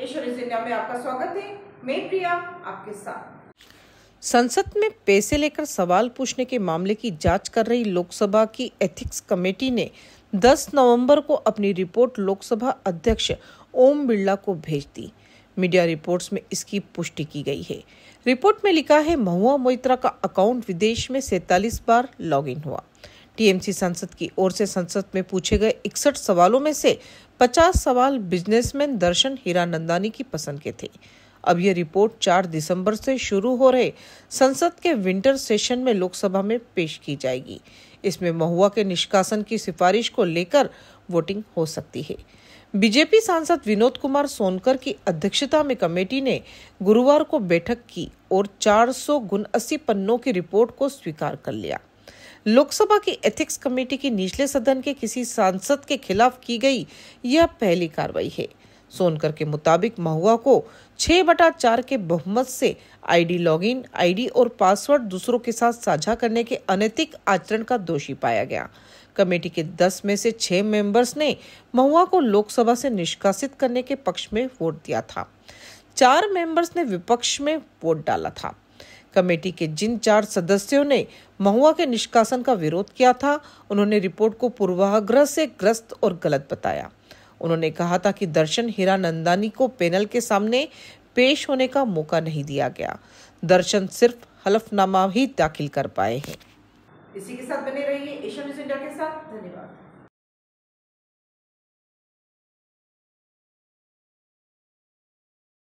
आपका स्वागत है मैं प्रिया आपके साथ संसद में पैसे लेकर सवाल पूछने के मामले की जांच कर रही लोकसभा की एथिक्स कमेटी ने 10 नवंबर को अपनी रिपोर्ट लोकसभा अध्यक्ष ओम बिरला को भेज दी मीडिया रिपोर्ट्स में इसकी पुष्टि की गई है रिपोर्ट में लिखा है महुआ मोइत्रा का अकाउंट विदेश में सैतालीस बार लॉगिन हुआ टीएमसी संसद की ओर से संसद में पूछे गए इकसठ सवालों में से 50 सवाल बिजनेसमैन दर्शन हीरानंदानी की पसंद के थे अब यह रिपोर्ट 4 दिसंबर से शुरू हो रहे संसद के विंटर सेशन में लोकसभा में पेश की जाएगी इसमें महुआ के निष्कासन की सिफारिश को लेकर वोटिंग हो सकती है बीजेपी सांसद विनोद कुमार सोनकर की अध्यक्षता में कमेटी ने गुरुवार को बैठक की और चार सौ पन्नों की रिपोर्ट को स्वीकार कर लिया लोकसभा की एथिक्स कमेटी की निचले सदन के किसी सांसद के खिलाफ की गई यह पहली कार्रवाई है सोनकर के मुताबिक महुआ को छह बटा चार के बहुमत से आईडी लॉगिन, आईडी और पासवर्ड दूसरों के साथ साझा करने के अनैतिक आचरण का दोषी पाया गया कमेटी के दस में से छह मेंबर्स ने महुआ को लोकसभा से निष्कासित करने के पक्ष में वोट दिया था चार मेंबर्स ने विपक्ष में वोट डाला था कमेटी के जिन चार सदस्यों ने महुआ के निष्कासन का विरोध किया था उन्होंने रिपोर्ट को पूर्वाग्रह से ग्रस्त और गलत बताया उन्होंने कहा था कि दर्शन हीरा नंदानी को पैनल के सामने पेश होने का मौका नहीं दिया गया दर्शन सिर्फ हलफनामा ही दाखिल कर पाए हैं इसी के साथ बने रहिए एशिया न्यूज इंडिया के साथ धन्यवाद